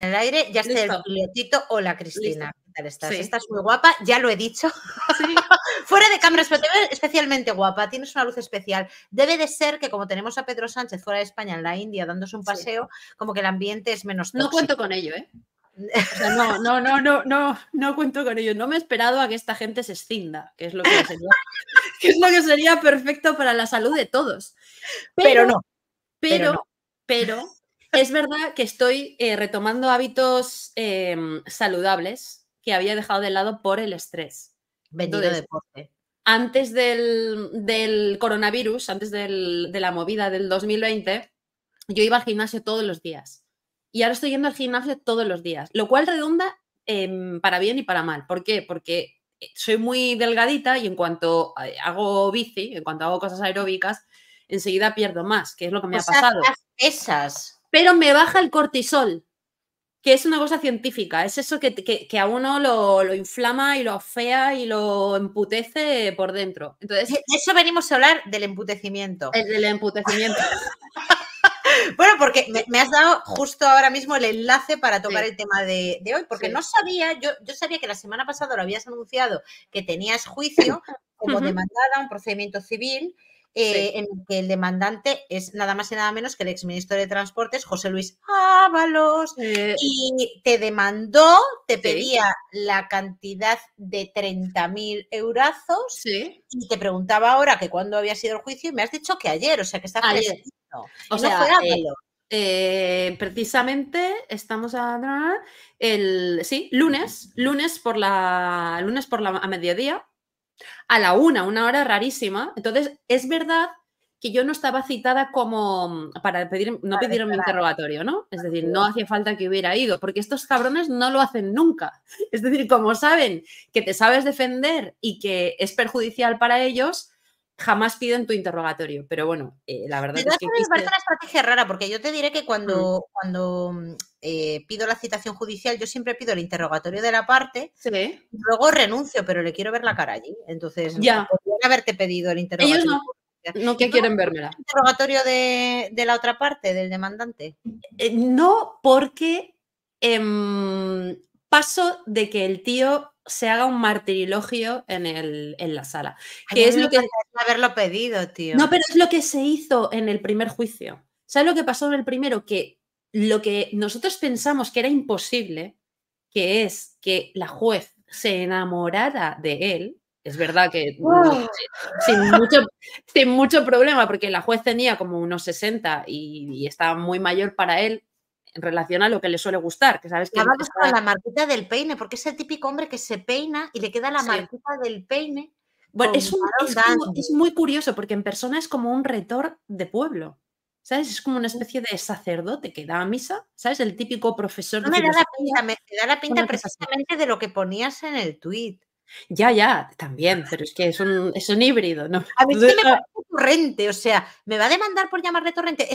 en el aire, ya está el pilotito. Hola Cristina, ¿qué tal estás? Estás muy guapa, ya lo he dicho. fuera de cámaras, pero especialmente guapa, tienes una luz especial. Debe de ser que como tenemos a Pedro Sánchez fuera de España, en la India, dándose un paseo, como que el ambiente es menos tóxico. No cuento con ello, ¿eh? No, no, no, no, no, no cuento con ello. No me he esperado a que esta gente se escinda, que es lo que sería, es lo que sería perfecto para la salud de todos. Pero, no. Pero, pero es verdad que estoy eh, retomando hábitos em, saludables que había dejado de lado por el estrés. Bendito deporte. Antes del, coronavirus, antes de la movida del 2020, yo iba al gimnasio todos los días. Y ahora estoy yendo al gimnasio todos los días, lo cual redunda para bien y para mal. ¿Por qué? Porque soy muy delgadita y en cuanto eh, hago bici, en cuanto hago cosas aeróbicas, enseguida pierdo más, que es lo que me ha pasado pero me baja el cortisol, que es una cosa científica, es eso que, a uno lo, inflama y lo afea y lo emputece por dentro. Entonces, eso venimos a hablar del emputecimiento. El del emputecimiento. bueno, porque me, has dado justo ahora mismo el enlace para tocar el tema de, hoy, porque no sabía, yo, yo sabía que la semana pasada lo habías anunciado que tenías juicio como demandada, un procedimiento civil, eh, en el que el demandante es nada más y nada menos que el exministro de Transportes, José Luis Ábalos, eh, y te demandó, te pedía la cantidad de 30.000 eurazos y te preguntaba ahora que cuándo había sido el juicio y me has dicho que ayer, o sea que está ayer. O sea, eh, precisamente estamos a el sí lunes lunes por la lunes por la a mediodía a la una, una hora rarísima. Entonces, es verdad que yo no estaba citada como mm, para pedir, no pidieron mi interrogatorio, ¿no? Es decir, no hacía falta que hubiera ido, porque estos cabrones no lo hacen nunca. Es decir, como saben que te sabes defender y que es perjudicial para ellos, jamás pido en tu interrogatorio, pero bueno, eh, la verdad es que... Me una estrategia rara, porque yo te diré que cuando, mm. cuando eh, pido la citación judicial, yo siempre pido el interrogatorio de la parte, luego renuncio, pero le quiero ver la cara allí, entonces ya. podrían haberte pedido el interrogatorio. Ellos no. que quieren vermela. ¿El interrogatorio de, la otra parte, del demandante? Eh, no, porque em, paso de que el tío se haga un martirilogio en, la sala. Que es lo que... haberlo pedido, tío. No, pero es lo que se hizo en el primer juicio. ¿Sabes lo que pasó en el primero? Que lo que nosotros pensamos que era imposible, que es que la juez se enamorara de él, es verdad que sin, mucho, mucho problema, porque la juez tenía como unos 60 y, y, estaba muy mayor para él, en relación a lo que le suele gustar. Que sabes que con la marquita del peine, porque es el típico hombre que se peina y le queda la marquita del peine. Bueno, es, es, muy curioso porque en persona es como un retor de pueblo. ¿Sabes? Es como una especie de sacerdote que da misa, ¿sabes? El típico profesor. me da la pinta precisamente de lo que ponías en el tuit. Ya, ya, también, pero es que es un, es un híbrido, ¿no? A mí me parece torrente, o sea, ¿me va a demandar por llamarle torrente?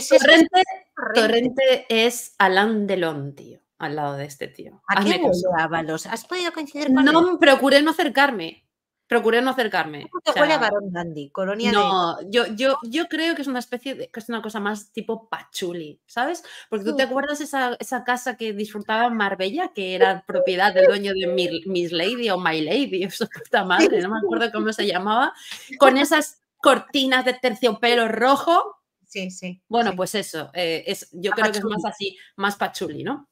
torrente, es Alain Delon, tío, al lado de este tío. ¿A Hazme qué ¿Has podido coincidir con No, él? procuré no acercarme procuré no acercarme. Barón Dandy? Colonia no, yo, yo, creo que es una especie de, que es una cosa más tipo pachuli, ¿sabes? Porque tú te mm. acuerdas esa, casa que disfrutaba Marbella, que era propiedad del dueño de Miss Lady o My Lady, puta madre, no me acuerdo cómo se llamaba, con esas cortinas de terciopelo rojo. Sí, sí. Bueno, pues eso, eh, es, yo creo que es más así, más pachuli, ¿no?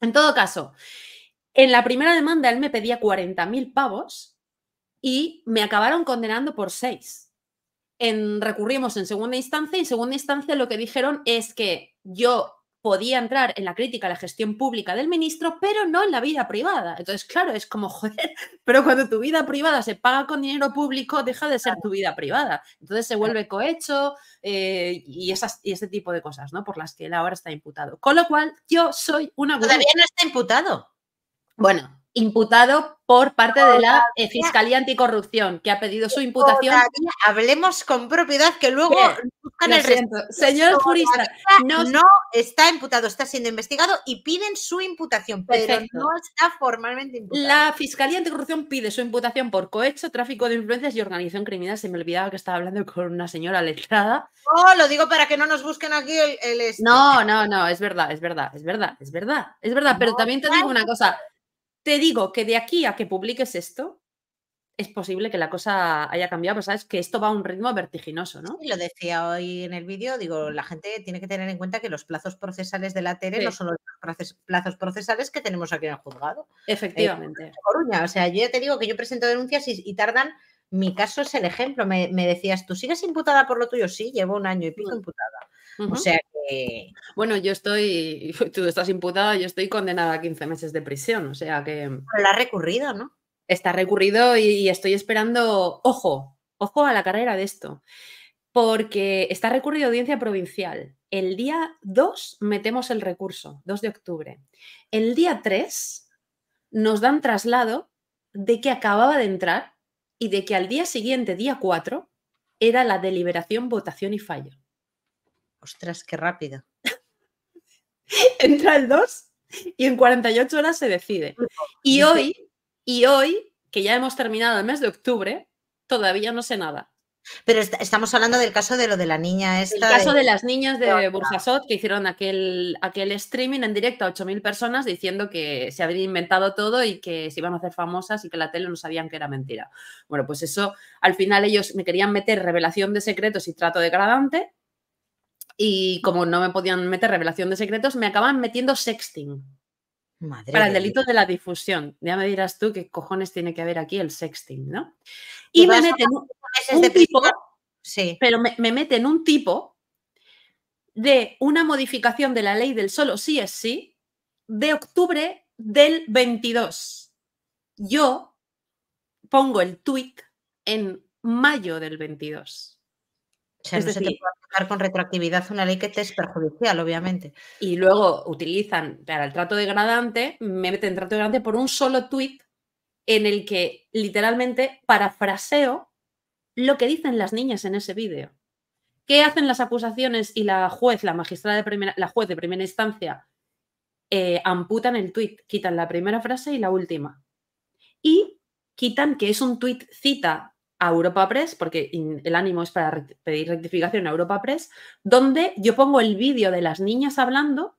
En todo caso, en la primera demanda él me pedía 40.000 pavos y me acabaron condenando por seis. En, recurrimos en segunda instancia y en segunda instancia lo que dijeron es que yo podía entrar en la crítica a la gestión pública del ministro, pero no en la vida privada. Entonces, claro, es como, joder, pero cuando tu vida privada se paga con dinero público, deja de ser tu vida privada. Entonces se vuelve cohecho eh, y, esas, y ese tipo de cosas, ¿no? Por las que él ahora está imputado. Con lo cual, yo soy una... Todavía no está imputado. Bueno, imputado por parte de la eh, Fiscalía Anticorrupción, que ha pedido su imputación. hablemos con propiedad, que luego eh, buscan el Señor jurista, no, no, está imputado, está siendo investigado y piden su imputación, pero no está formalmente imputado. La Fiscalía Anticorrupción pide su imputación por cohecho, tráfico de influencias y organización criminal. Se me olvidaba que estaba hablando con una señora letrada. Oh, lo digo para que no nos busquen aquí el... Este. No, no, no, es verdad, es verdad, es verdad, es verdad, es verdad, pero también te digo una cosa te digo que de aquí a que publiques esto, es posible que la cosa haya cambiado, pero sabes que esto va a un ritmo vertiginoso, ¿no? Y lo decía hoy en el vídeo, digo, la gente tiene que tener en cuenta que los plazos procesales de la Tere no son los plazos procesales que tenemos aquí en el juzgado. Eh, Efectivamente. o sea, yo ya te digo que yo presento denuncias y, tardan, mi caso es el ejemplo, me, decías, ¿tú sigues imputada por lo tuyo? Sí, llevo un año y pico mm. imputada. O sea que. Bueno, yo estoy. Tú estás imputada, yo estoy condenada a 15 meses de prisión, o sea que. la ha recurrido, ¿no? Está recurrido y, y estoy esperando. Ojo, ojo a la carrera de esto. Porque está recurrido audiencia provincial. El día 2 metemos el recurso, 2 de octubre. El día 3 nos dan traslado de que acababa de entrar y de que al día siguiente, día 4, era la deliberación, votación y fallo. Ostras, qué rápido. Entra el 2 y en 48 horas se decide. Y hoy, y hoy, que ya hemos terminado el mes de octubre, todavía no sé nada. Pero estamos hablando del caso de lo de la niña esta. El caso de, las niñas de Burjasot que hicieron aquel, aquel streaming en directo a 8.000 personas diciendo que se habían inventado todo y que se iban a hacer famosas y que la tele no sabían que era mentira. Bueno, pues eso, al final ellos me querían meter revelación de secretos y trato degradante y como no me podían meter revelación de secretos, me acaban metiendo sexting. Madre para el delito de la difusión. Ya me dirás tú qué cojones tiene que haber aquí el sexting, ¿no? Y me meten un, tipo, sí. pero me, meten un tipo de una modificación de la ley del solo sí es sí de octubre del 22. Yo pongo el tweet en mayo del 22 con retroactividad una ley que te es perjudicial, obviamente. Y luego utilizan para el trato degradante, me meten trato degradante por un solo tuit en el que literalmente parafraseo lo que dicen las niñas en ese vídeo. ¿Qué hacen las acusaciones y la juez, la magistrada de primera, la juez de primera instancia, eh, amputan el tuit, quitan la primera frase y la última. Y quitan que es un tuit cita a Europa Press, porque el ánimo es para pedir rectificación a Europa Press, donde yo pongo el vídeo de las niñas hablando,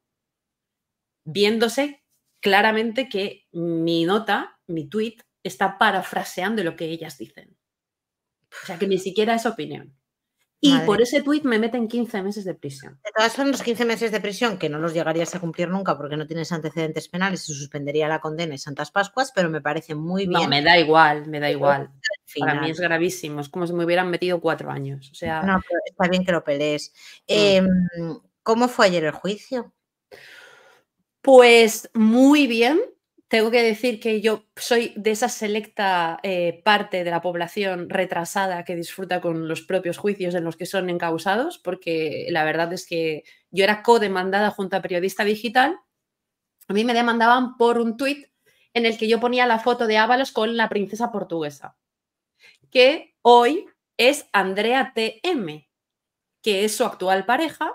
viéndose claramente que mi nota, mi tweet, está parafraseando lo que ellas dicen. O sea, que ni siquiera es opinión. Y por ese tuit me meten 15 meses de prisión. De todas formas, 15 meses de prisión, que no los llegarías a cumplir nunca porque no tienes antecedentes penales, se suspendería la condena en Santas Pascuas, pero me parece muy bien. No, me da igual, me da igual. Para mí es gravísimo, es como si me hubieran metido cuatro años. O sea... No, está bien que lo pelees. Em, ¿Cómo fue ayer el juicio? Pues muy bien. Tengo que decir que yo soy de esa selecta eh, parte de la población retrasada que disfruta con los propios juicios en los que son encausados, porque la verdad es que yo era co-demandada junto a Periodista Digital. A mí me demandaban por un tuit en el que yo ponía la foto de Ábalos con la princesa portuguesa que hoy es Andrea TM, que es su actual pareja,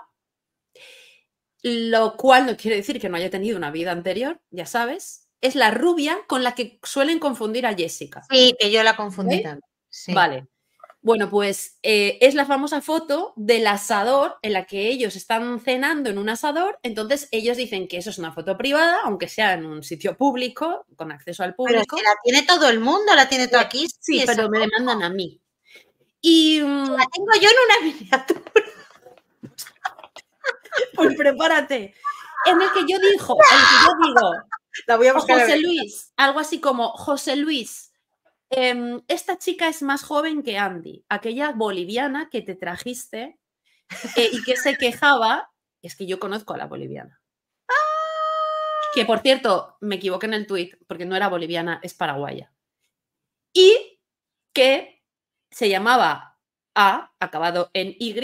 lo cual no quiere decir que no haya tenido una vida anterior, ya sabes. Es la rubia con la que suelen confundir a Jessica. Sí, que yo la confundí ¿Eh? también. Vale. Bueno, pues eh, es la famosa foto del asador en la que ellos están cenando en un asador, entonces ellos dicen que eso es una foto privada, aunque sea en un sitio público, con acceso al público. Pero es que la tiene todo el mundo, la tiene todo eh, aquí. Sí, pero me demandan a mí. Y mm, la tengo yo en una miniatura. pues prepárate. En el que yo digo, el que yo digo, la José Luis, algo así como José Luis, Em, esta chica es más joven que Andy, aquella boliviana que te trajiste y que se quejaba. Es que yo conozco a la boliviana. ¡Ah! Que por cierto, me equivoqué en el tuit, porque no era boliviana, es paraguaya. Y que se llamaba A, acabado en Y,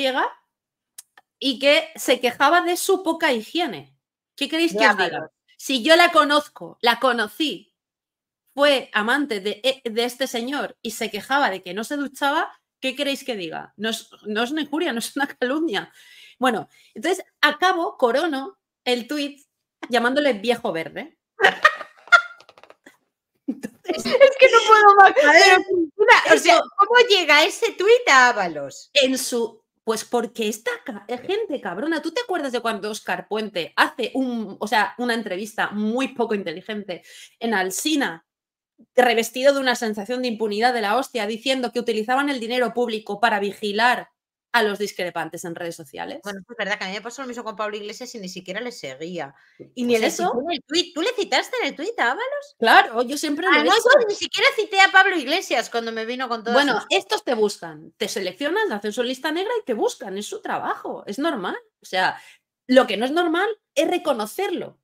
y que se quejaba de su poca higiene. ¿Qué queréis que os diga? Si yo la conozco, la conocí, fue amante eh, de, este señor y se quejaba de que no se duchaba, ¿qué queréis que diga? No es, una injuria, no es una calumnia. Bueno, entonces acabo, corono el tuit llamándole viejo verde. es que no puedo más. o sea, ¿cómo llega ese tuit a Ábalos? En su. Pues porque esta gente cabrona, ¿tú te acuerdas de cuando Oscar Puente hace un, o sea, una entrevista muy poco inteligente en Alsina revestido de una sensación de impunidad de la hostia, diciendo que utilizaban el dinero público para vigilar a los discrepantes en redes sociales. Bueno, es verdad que a mí me pasó lo mismo con Pablo Iglesias y ni siquiera le seguía. Y ni eso. ¿Tú le citaste en el tuit a Ábalos? Claro, yo siempre lo ah, ni siquiera cité a Pablo Iglesias cuando me vino con todo Bueno, estos te buscan, te seleccionan, hacen su lista negra y te buscan, es su trabajo, es normal. O sea, lo que no es normal es reconocerlo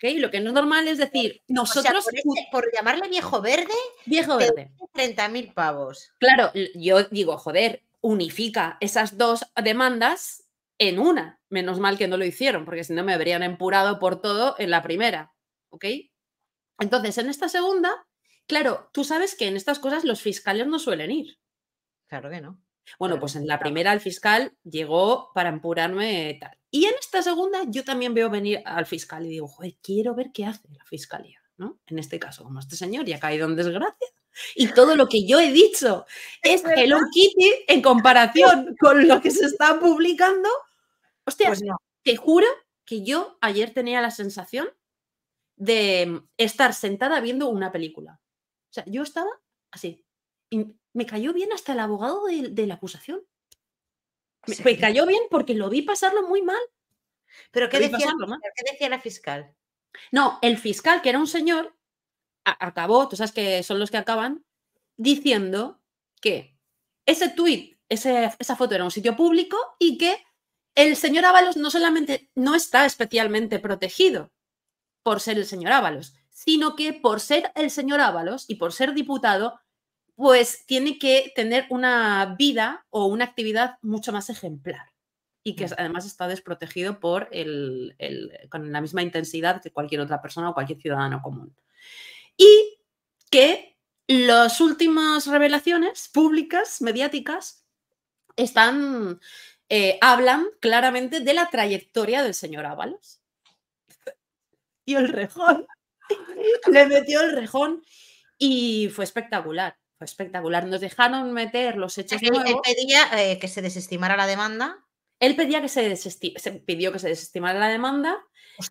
lo que no es normal es decir, nosotros... Este, por, llamarle viejo verde... Viejo verde. 30.000 pavos. Claro, yo digo, joder, unifica esas dos demandas en una. Menos mal que no lo hicieron, porque si no me habrían empurado por todo en la primera, Entonces, en esta segunda, claro, tú sabes que en estas cosas los fiscales no suelen ir. Claro que no. Bueno, pues en la primera el fiscal llegó para empurarme tal. Y en esta segunda yo también veo venir al fiscal y digo, joder, quiero ver qué hace la fiscalía, ¿no? En este caso, como este señor ya ha caído en desgracia y todo lo que yo he dicho es, es Hello Kitty en comparación con lo que se está publicando. Hostia, pues te juro que yo ayer tenía la sensación de mm, estar sentada viendo una película. O sea, yo estaba así. Y me cayó bien hasta el abogado de la acusación. Me pues, cayó bien porque lo vi pasarlo muy mal. ¿Pero qué, decía, decía la fiscal? No, el fiscal, que era un señor, acabó, tú sabes que son los que acaban, diciendo que ese tuit, esa foto era un sitio público y que el señor Ábalos no solamente no está especialmente protegido por ser el señor Ábalos, sino que por ser el señor Ábalos y por ser diputado, pues tiene que tener una vida o una actividad mucho más ejemplar y que mm. además está desprotegido por con la misma intensidad que cualquier otra persona o cualquier ciudadano común. Y que las últimas revelaciones públicas, mediáticas, están, eh, hablan claramente de la trayectoria del señor Ábalos. Y el rejón, le metió el rejón y fue espectacular espectacular. Nos dejaron meter los hechos. Él, él pedía eh, que se desestimara la demanda. Él pedía que se, pidió que se desestimara la demanda.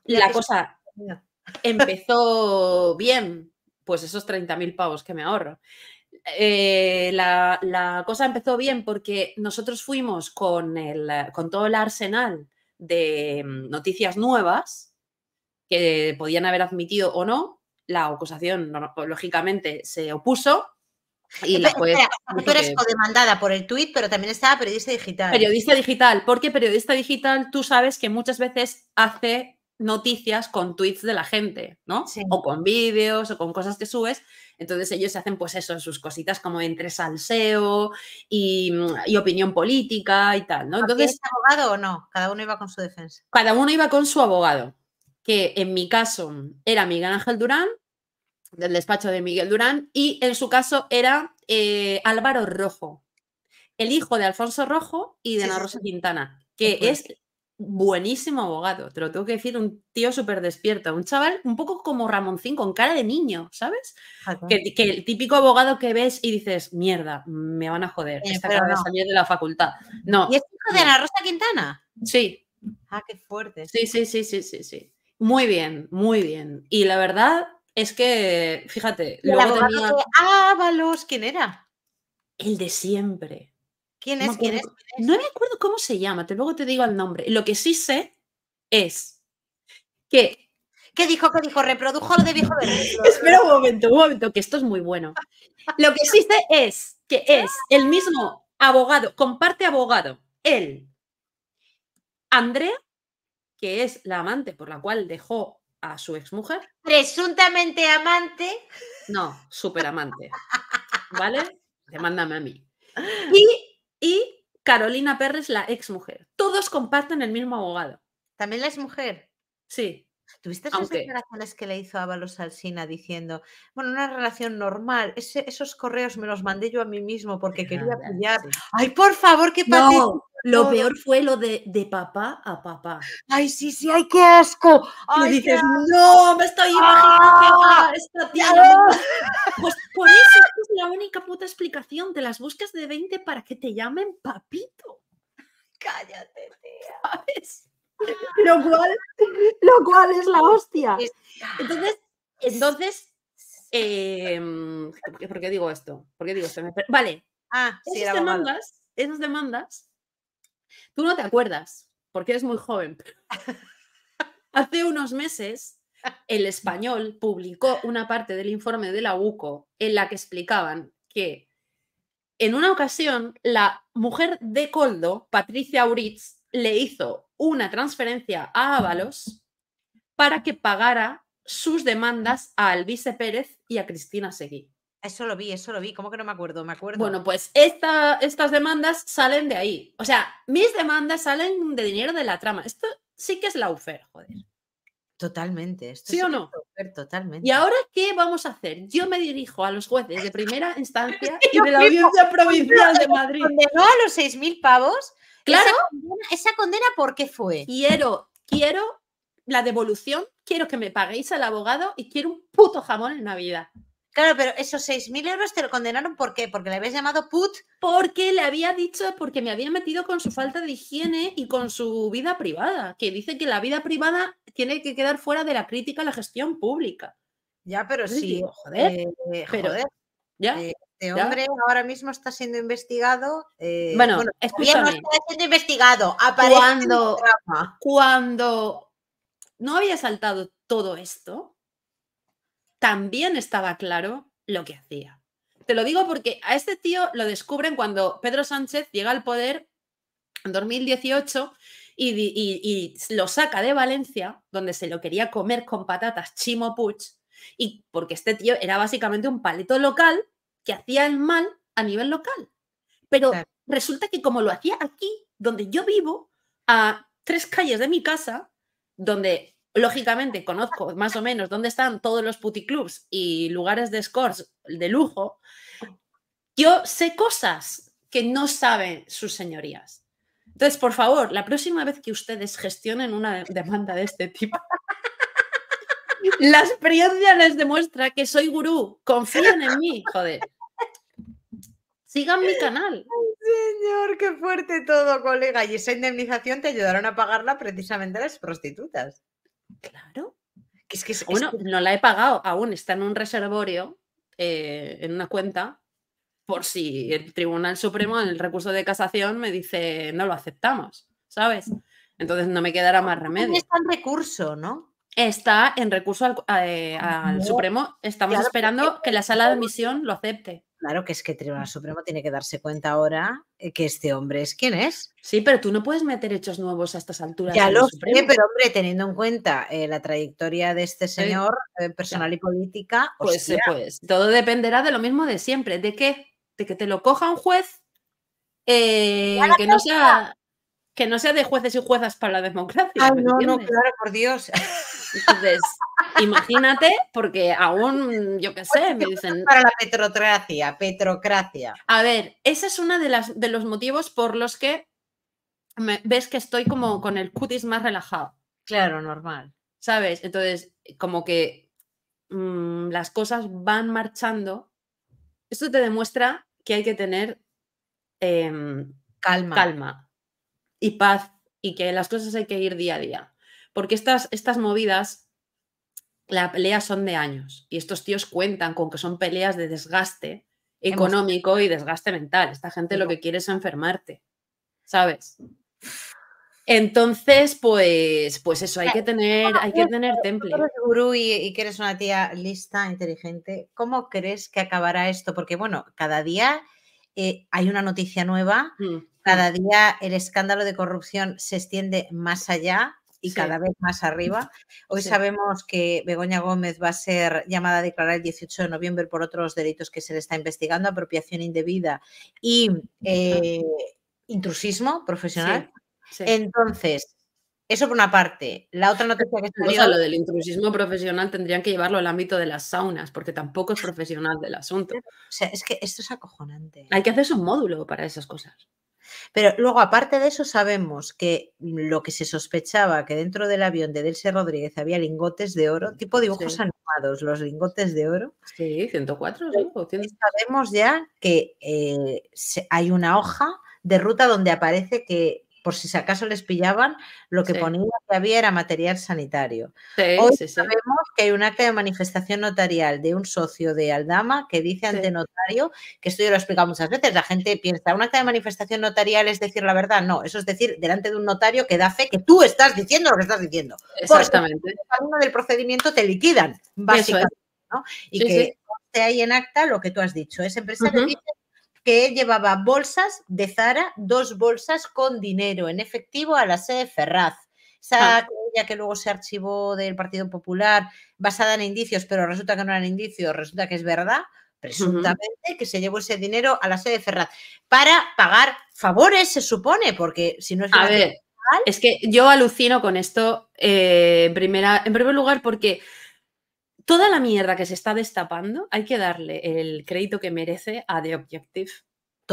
la cosa empezó bien, pues esos 30.000 pavos que me ahorro. Eh, la, cosa empezó bien porque nosotros fuimos con, con todo el arsenal de mm, noticias nuevas que podían haber admitido o no. La acusación, lógicamente, se opuso y la tú eres demandada por el tuit, pero también estaba periodista digital. Periodista digital, porque periodista digital tú sabes que muchas veces hace noticias con tweets de la gente, ¿no? Sí. O con vídeos o con cosas que subes. Entonces ellos se hacen pues eso, sus cositas como entre salseo y, opinión política y tal, ¿no? Entonces, ¿Es abogado o no? Cada uno iba con su defensa. Cada uno iba con su abogado, que en mi caso era Miguel Ángel Durán del despacho de Miguel Durán, y en su caso era eh, Álvaro Rojo, el hijo de Alfonso Rojo y de Ana Rosa Quintana, que es buenísimo abogado, te lo tengo que decir, un tío súper despierto, un chaval un poco como Ramoncín, con cara de niño, ¿sabes? Ah, que, el típico abogado que ves y dices, mierda, me van a joder, eh, esta cara de de la facultad. No. ¿Y es hijo de Ana Rosa Quintana? Sí. Ah, qué fuerte. Sí, sí, sí, sí, sí, sí. Muy bien, muy bien. Y la verdad, es que, fíjate, el luego tenía... de ¿quién era? El de siempre. ¿Quién es? No ¿Quién es? No me acuerdo cómo se llama, te, luego te digo el nombre. Lo que sí sé es que. ¿Qué dijo? ¿Qué dijo? Reprodujo lo de viejo verde. Espera un momento, un momento, que esto es muy bueno. Lo que sí sé es que es el mismo abogado, comparte abogado, él, Andrea, que es la amante por la cual dejó a su exmujer. Presuntamente amante. No, superamante. ¿Vale? Demándame a mí. Y, y Carolina Pérez, la exmujer. Todos comparten el mismo abogado. ¿También la exmujer? Sí. ¿Tuviste esas declaraciones que le hizo Ábalos Alsina diciendo, bueno, una relación normal, esos correos me los mandé yo a mí mismo porque quería pillar. Ay, por favor, qué papá. No, lo peor fue lo de, papá a papá. Ay, sí, sí, ay, qué asco. dices, no, me estoy imaginando ¡Ah! tía. Pues por eso es la única puta explicación. de las buscas de 20 para que te llamen papito. Cállate, tía lo, cual, lo cual es la hostia. Entonces, entonces em, ¿por qué digo esto? ¿Por digo Vale. Ah, esas, demandas, esas demandas, tú no te acuerdas, porque eres muy joven. Hace unos meses, el español publicó una parte del informe de la UCO en la que explicaban que en una ocasión la mujer de Coldo, Patricia Uritz, le hizo una transferencia a Ábalos para que pagara sus demandas a Alvise Pérez y a Cristina Seguí. Eso lo vi, eso lo vi. ¿Cómo que no me acuerdo? Me acuerdo. Bueno, pues estas demandas salen de ahí. O sea, mis demandas salen de dinero de la trama. Esto sí que es laufer, joder. Totalmente. Esto ¿Sí o no? totalmente. ¿Y ahora qué vamos a hacer? Yo me dirijo a los jueces de primera instancia y de la audiencia provincial de Madrid. Condenó a los 6.000 pavos Claro. Esa condena, ¿por qué fue? Quiero, quiero la devolución, quiero que me paguéis al abogado y quiero un puto jamón en Navidad. Claro, pero esos 6.000 euros te lo condenaron ¿por qué? Porque le habéis llamado put. Porque le había dicho, porque me había metido con su falta de higiene y con su vida privada, que dice que la vida privada tiene que quedar fuera de la crítica a la gestión pública. Ya, pero sí, joder, eh, pero, Ya. Eh, este hombre ahora mismo está siendo investigado. Eh, bueno, está siendo investigado. drama. cuando no había saltado todo esto, también estaba claro lo que hacía. Te lo digo porque a este tío lo descubren cuando Pedro Sánchez llega al poder en 2018 y, lo saca de Valencia, donde se lo quería comer con patatas Chimo Puig, y porque este tío era básicamente un palito local que hacía el mal a nivel local. Pero resulta que como lo hacía aquí, donde yo vivo, a tres calles de mi casa, donde lógicamente conozco más o menos dónde están todos los puticlubs y lugares de scores de lujo, yo sé cosas que no saben sus señorías. Entonces, por favor, la próxima vez que ustedes gestionen una demanda de este tipo, la experiencia les demuestra que soy gurú, confíen en mí, joder. Sigan mi canal. Señor, qué fuerte todo, colega. Y esa indemnización te ayudaron a pagarla precisamente las prostitutas. Claro. es que bueno, no la he pagado aún, está en un reservorio, eh, en una cuenta, por si el Tribunal Supremo en el recurso de casación me dice no lo aceptamos, ¿sabes? Mm. Entonces no me quedará más remedio. Está en recurso, ¿no? Está en recurso al, eh, ah, Supremo. Estamos esperando que la sala de admisión lo acepte. Claro que es que el Tribunal Supremo tiene que darse cuenta ahora eh, que este hombre es quien es. Sí, pero tú no puedes meter hechos nuevos a estas alturas. Ya lo sé, pero hombre, teniendo en cuenta eh, la trayectoria de este señor eh, personal y política. Pues, pues, todo dependerá de lo mismo de siempre. ¿De qué? De que te lo coja un juez que no sea que no sea de jueces y juezas para la democracia. Ah, no, claro, por Dios. Entonces, imagínate, porque aún, yo qué sé, me dicen. Para la petrocracia, petrocracia. A ver, ese es uno de, de los motivos por los que ves que estoy como con el cutis más relajado. Claro, normal. ¿Sabes? Entonces, como que mm, las cosas van marchando. Esto te demuestra que hay que tener em, calma. Calma y paz y que las cosas hay que ir día a día. Porque estas, estas movidas, la pelea son de años y estos tíos cuentan con que son peleas de desgaste económico y desgaste mental. Esta gente lo que quiere es enfermarte, ¿sabes? Entonces, pues, pues eso, hay que tener, hay que tener temple. y, que eres una tía lista, inteligente, ¿cómo crees que acabará esto? Porque, bueno, cada día eh, hay una noticia nueva. Mm. Cada día el escándalo de corrupción se extiende más allá y cada vez más arriba. Hoy sabemos que Begoña Gómez va a ser llamada a declarar el 18 de noviembre por otros delitos que se le está investigando, apropiación indebida y eh, intrusismo profesional. Entonces, eso por una parte. La otra noticia que salió... lo del intrusismo profesional tendrían que llevarlo al ámbito de las saunas, porque tampoco es profesional del asunto. O sea, es que esto es acojonante. Hay que hacerse un módulo para esas cosas. Pero luego, aparte de eso, sabemos que lo que se sospechaba, que dentro del avión de Delce Rodríguez había lingotes de oro, mm, tipo dibujos animados, los lingotes de oro. Sí, 104, eh, sí. Sabemos ya que eh, hay una hoja de ruta donde aparece que por si acaso les pillaban, lo que ponía que había era material sanitario. sabemos que hay un acta de manifestación notarial de un socio de Aldama que dice ante notario, que esto yo lo he explicado muchas veces, la gente piensa, un acta de manifestación notarial es decir la verdad, no, eso es decir, delante de un notario que da fe que tú estás diciendo lo que estás diciendo. Exactamente. Porque del procedimiento te liquidan, básicamente. Y que ahí en acta lo que tú has dicho, es empresa dice que llevaba bolsas de Zara, dos bolsas con dinero en efectivo a la sede Ferraz. Esa ah. que luego se archivó del Partido Popular basada en indicios, pero resulta que no eran indicios, resulta que es verdad, presuntamente, que se llevó ese dinero a la sede Ferraz para pagar favores, se supone, porque si no es... A es que yo alucino con esto, eh, primera, en primer lugar, porque toda la mierda que se está destapando, hay que darle el crédito que merece a The Objective.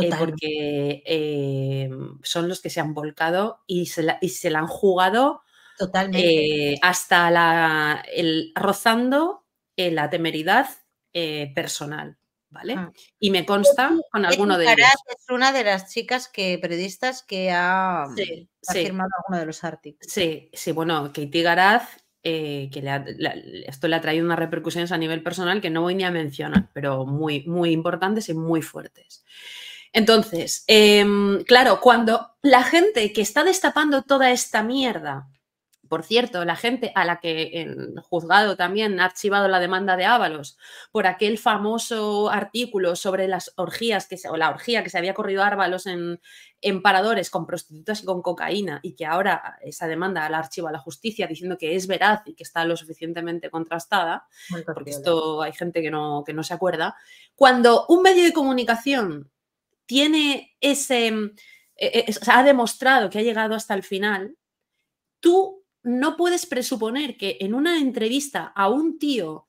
Eh, porque eh, son los que se han volcado y se la, y se la han jugado Totalmente. Eh, hasta la, el, rozando la temeridad personal. ¿Vale? Ah. Y me consta con alguno de ellos. Es una de las chicas que, periodistas que ha, firmado alguno de los artículos. Sí, sí, bueno, Katie Garaz eh, que esto le ha traído unas repercusiones a nivel personal que no voy ni a mencionar, pero muy, muy importantes y muy fuertes. Entonces, em, claro, cuando la gente que está destapando toda esta mierda por cierto, la gente a la que el juzgado también ha archivado la demanda de Ábalos por aquel famoso artículo sobre las orgías que o la orgía que se había corrido Ábalos en, paradores con prostitutas y con cocaína y que ahora esa demanda la archiva la justicia diciendo que es veraz y que está lo suficientemente contrastada, porque esto hay gente que no, que no se acuerda, cuando un medio de comunicación tiene ese, eh, eh, ha demostrado que ha llegado hasta el final, tú no puedes presuponer que en una entrevista a un tío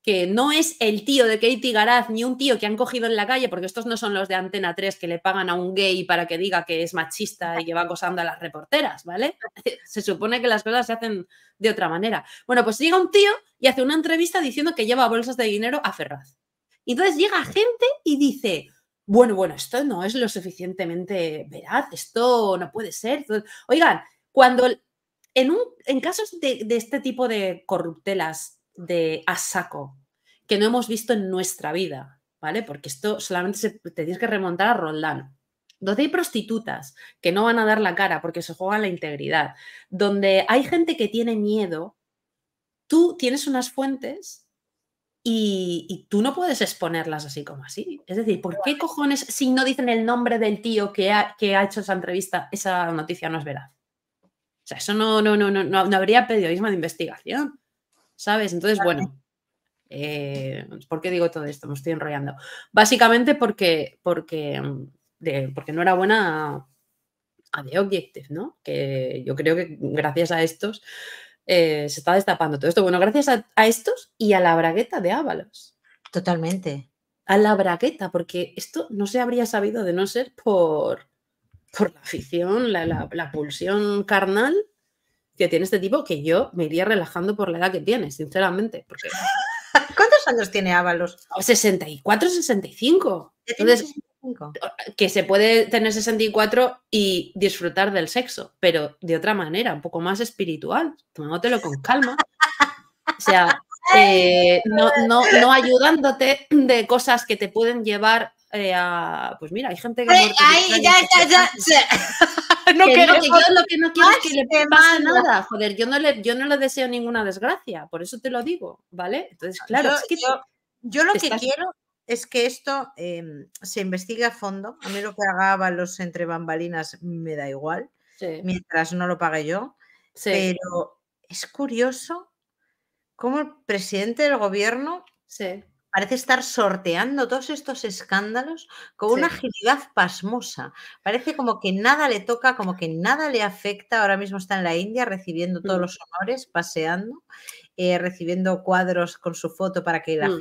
que no es el tío de Katie Garaz ni un tío que han cogido en la calle, porque estos no son los de Antena 3 que le pagan a un gay para que diga que es machista y que va acosando a las reporteras, ¿vale? Se supone que las cosas se hacen de otra manera. Bueno, pues llega un tío y hace una entrevista diciendo que lleva bolsas de dinero a Ferraz. Y entonces llega gente y dice, bueno, bueno, esto no es lo suficientemente veraz, esto no puede ser. Oigan, cuando en, casos de, este tipo de corruptelas de asaco que no hemos visto en nuestra vida, ¿vale? Porque esto solamente te tienes que remontar a Roldán, donde hay prostitutas que no van a dar la cara porque se juega la integridad, donde hay gente que tiene miedo, tú tienes unas fuentes y, tú no puedes exponerlas así como así. Es decir, ¿por qué cojones si no dicen el nombre del tío que ha, que ha hecho esa entrevista, esa noticia no es verdad? O sea, eso no, no, no, no, no habría periodismo de investigación, ¿sabes? Entonces, bueno, eh, ¿por qué digo todo esto? Me estoy enrollando. Básicamente porque, porque, porque no era buena a The Objective, ¿no? Que yo creo que gracias a estos eh, se está destapando todo esto. Bueno, gracias a, a estos y a la bragueta de Ábalos. Totalmente. A la bragueta, porque esto no se habría sabido de no ser por, por la afición, la, pulsión carnal que tiene este tipo, que yo me iría relajando por la edad que tiene, sinceramente. Porque... ¿Cuántos años tiene Ábalos? 64, 65. Entonces, que se puede tener 64 y disfrutar del sexo, pero de otra manera, un poco más espiritual, tomándotelo con calma. O sea, eh, no, no, no ayudándote de cosas que te pueden llevar eh, pues mira, hay gente que... no que yo no quiero que le pase nada. Joder, yo no, le, yo no le deseo ninguna desgracia, por eso te lo digo, ¿vale? Entonces, claro, yo, lo que quiero es que esto em, se investigue a fondo. A mí lo que hagaban los entre bambalinas me da igual, mientras no lo pague yo. Pero es curioso cómo el presidente del gobierno sí parece estar sorteando todos estos escándalos con una agilidad pasmosa. Parece como que nada le toca, como que nada le afecta. Ahora mismo está en la India recibiendo todos mm. los honores, paseando, eh, recibiendo cuadros con su foto para que la mm.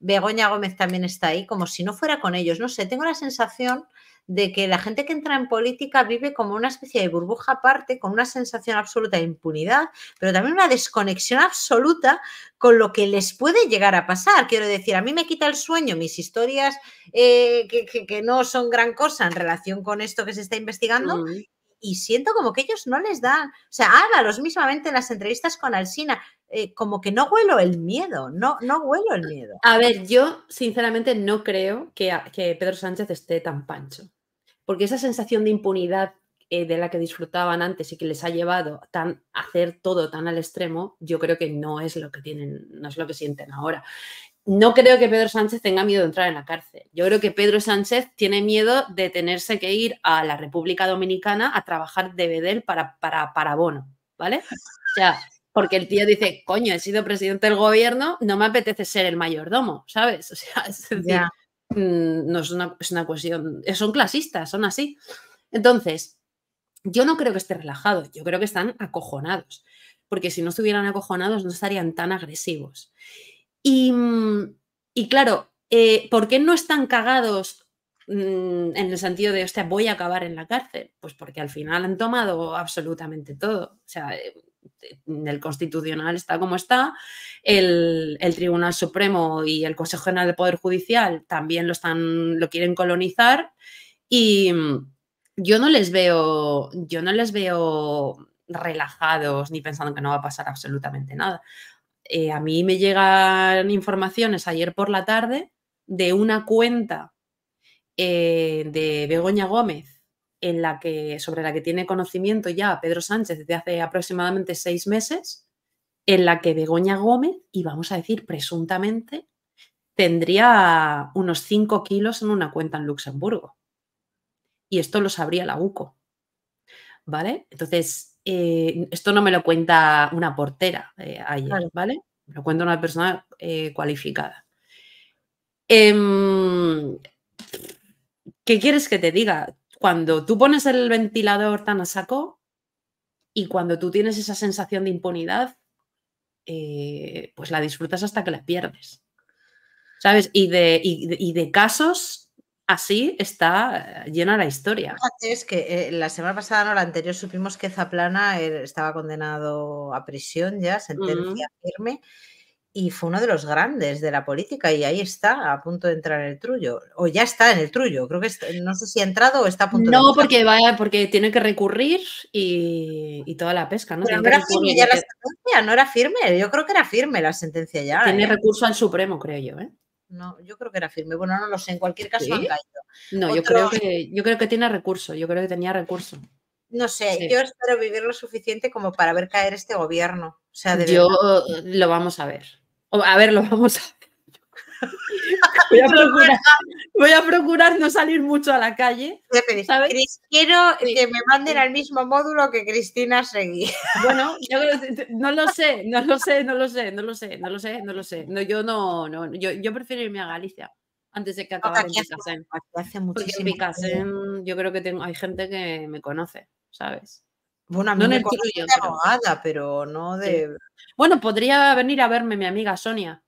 Begoña Gómez también está ahí, como si no fuera con ellos. No sé, tengo la sensación de que la gente que entra en política vive como una especie de burbuja aparte, con una sensación absoluta de impunidad, pero también una desconexión absoluta con lo que les puede llegar a pasar. Quiero decir, a mí me quita el sueño mis historias eh, que, no son gran cosa en relación con esto que se está investigando. Mm. Y siento como que ellos no les dan. O sea, los mismamente en las entrevistas con Alsina. Eh, como que no huelo el miedo, no, no huelo el miedo. A ver, yo sinceramente no creo que, que Pedro Sánchez esté tan pancho porque esa sensación de impunidad eh, de la que disfrutaban antes y que les ha llevado a hacer todo tan al extremo, yo creo que no es lo que tienen, no es lo que sienten ahora. No creo que Pedro Sánchez tenga miedo de entrar en la cárcel. Yo creo que Pedro Sánchez tiene miedo de tenerse que ir a la República Dominicana a trabajar de bedel para, para, para bono, ¿vale? O sea, porque el tío dice, coño, he sido presidente del gobierno, no me apetece ser el mayordomo, ¿sabes? O sea, es decir, Mm, no es una, es cuestión, son clasistas, son así. Entonces, yo no creo que esté relajado, yo creo que están acojonados, porque si no estuvieran acojonados no estarían tan agresivos. Y, mm, claro, eh, ¿por qué no están cagados mm, en el sentido de, hostia, voy a acabar en la cárcel? Pues porque al final han tomado absolutamente todo. O sea, eh, el Constitucional está como está, el, Tribunal Supremo y el Consejo General de Poder Judicial también lo, están, lo quieren colonizar y mm, yo no les veo, yo no les veo relajados ni pensando que no va a pasar absolutamente nada. Eh, a mí me llegan informaciones ayer por la tarde de una cuenta eh, de Begoña Gómez en la que, sobre la que tiene conocimiento ya Pedro Sánchez desde hace aproximadamente seis meses, en la que Begoña Gómez, y vamos a decir presuntamente, tendría unos 5 kilos en una cuenta en Luxemburgo. Y esto lo sabría la UCO. ¿Vale? Entonces, eh, esto no me lo cuenta una portera eh, ayer, ¿vale? Me lo cuenta una persona eh, cualificada. Em, ¿Qué quieres que te diga? cuando tú pones el ventilador tan a saco y cuando tú tienes esa sensación de impunidad, eh, pues la disfrutas hasta que la pierdes. ¿Sabes? Y de, casos así está eh, llena la historia. Es que eh, la semana pasada, no, la anterior, supimos que Zaplana estaba condenado a prisión ya, sentencia firme y fue uno de los grandes de la política y ahí está, a punto de entrar en el trullo. O ya está en el trullo, creo que no sé si ha entrado o está a punto no, de No, porque, vaya, porque tiene que recurrir y, toda la pesca. ¿no? Pero era firme ya la sentencia, no era firme. Yo creo que era firme la sentencia ya. Tiene ¿eh? recurso al Supremo, creo yo. ¿eh? No, yo creo que era firme. Bueno, no lo sé, en cualquier caso caído. No, yo, creo que, yo creo que tiene recurso, yo creo que tenía recurso no sé, yo espero vivir lo suficiente como para ver caer este gobierno. O sea, yo lo vamos a ver. A ver, lo vamos a ver. Voy a, procurar, no salir mucho a la calle. quiero que me manden al mismo módulo que Cristina Seguí. Bueno, yo no lo sé, no lo sé, no lo sé, no lo sé, no lo sé, no lo sé. No, yo no, no, yo, prefiero irme a Galicia antes de que acabe con Picasen. Porque en yo creo que tengo, hay gente que me conoce. ¿sabes? Bueno, no me de abogada, pero no de... Bueno, podría venir a verme mi amiga Sonia.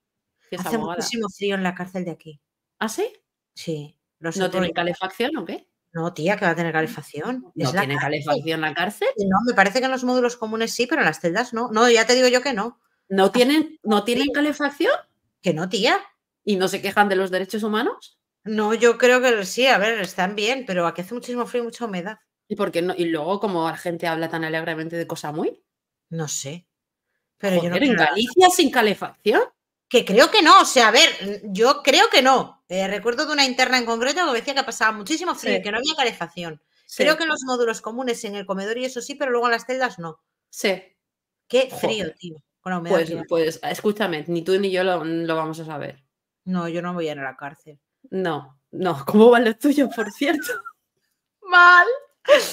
Que es Hace muchísimo frío en la cárcel de aquí. ¿Ah, sí? Sí. ¿No tiene calefacción o qué? No, tía, que va a tener ah, calefacción. ¿No tiene calefacción la cárcel? No, me parece que en los módulos comunes sí, pero en las celdas no. No, ya te digo yo que no. ¿No tienen, ¿no tienen calefacción? Que no, tía. ¿Y no se quejan de los derechos humanos? No, yo creo que sí, a ver, están bien, pero aquí hace muchísimo frío y mucha humedad. ¿Y Y luego, como la gente habla tan alegremente de cosa muy. No sé. Pero ¿En Galicia sin calefacción? Que creo que no. O sea, a ver, mm, yo creo que no. Eh, recuerdo de una interna en concreto que decía que pasaba muchísimo frío, que no había calefacción. Creo que en los módulos comunes en el comedor y eso sí, pero luego en las celdas no. Sí. Qué frío, tío. Con pues, pues, escúchame, ni tú ni yo lo, lo, vamos a saber. No, yo no voy a ir a la cárcel. No, no. ¿Cómo van los tuyos, por cierto? Mal.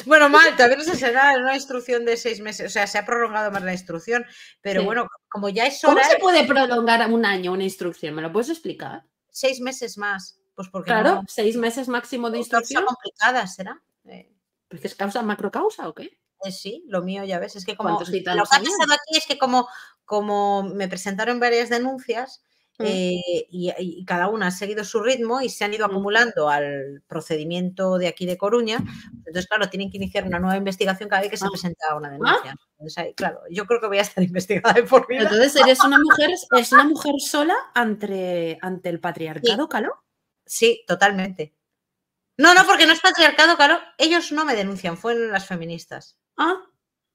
Bueno, mal, también no se será una instrucción de seis meses, o sea, se ha prolongado más la instrucción, pero bueno, como ya es hora... ¿Cómo se puede prolongar un año una instrucción? ¿Me lo puedes explicar? Seis meses más, pues porque... Claro, seis meses máximo de instrucción. Causa complicada, ¿será? Eh... Pues es causa macrocausa o qué? Eh, sí, lo mío, ya ves, es que como... Lo que ha pasado aquí es que como, como me presentaron varias denuncias, eh, y, cada una ha seguido su ritmo y se han ido acumulando al procedimiento de aquí de Coruña. Entonces, claro, tienen que iniciar una nueva investigación cada vez que se ah. presenta una ah. denuncia. Entonces, claro, yo creo que voy a estar investigada de por vida. Entonces, ¿eres una mujer, es una mujer sola ante, ante el patriarcado, Caló Sí, totalmente. No, no, porque no es patriarcado, Caló Ellos no me denuncian, fueron las feministas. Ah.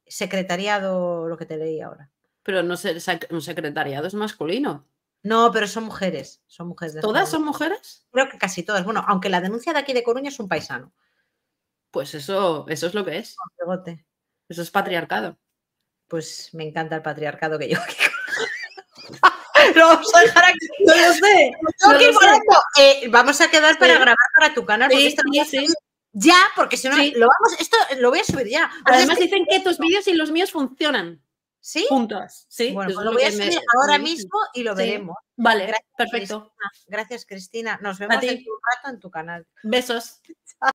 Secretariado, lo que te leí ahora. Pero no, sé, secretariado es masculino. No, pero son mujeres, son mujeres. ¿Todas son mujeres? Creo que casi todas. Bueno, aunque la denuncia de aquí de Coruña es un paisano. Pues eso, eso es lo que es. Eso es patriarcado. Pues me encanta el patriarcado que yo. lo vamos a dejar aquí. No lo sé. Eh, vamos a quedar para grabar para tu canal. ya, porque si no, lo vamos, esto lo voy a subir ya. Además, Además dicen que tus vídeos y los míos funcionan. ¿Sí? Juntas, sí. Bueno, pues lo voy a hacer ahora mismo y lo veremos. Vale, perfecto. Gracias, Cristina. Nos vemos en un rato en tu canal. Besos.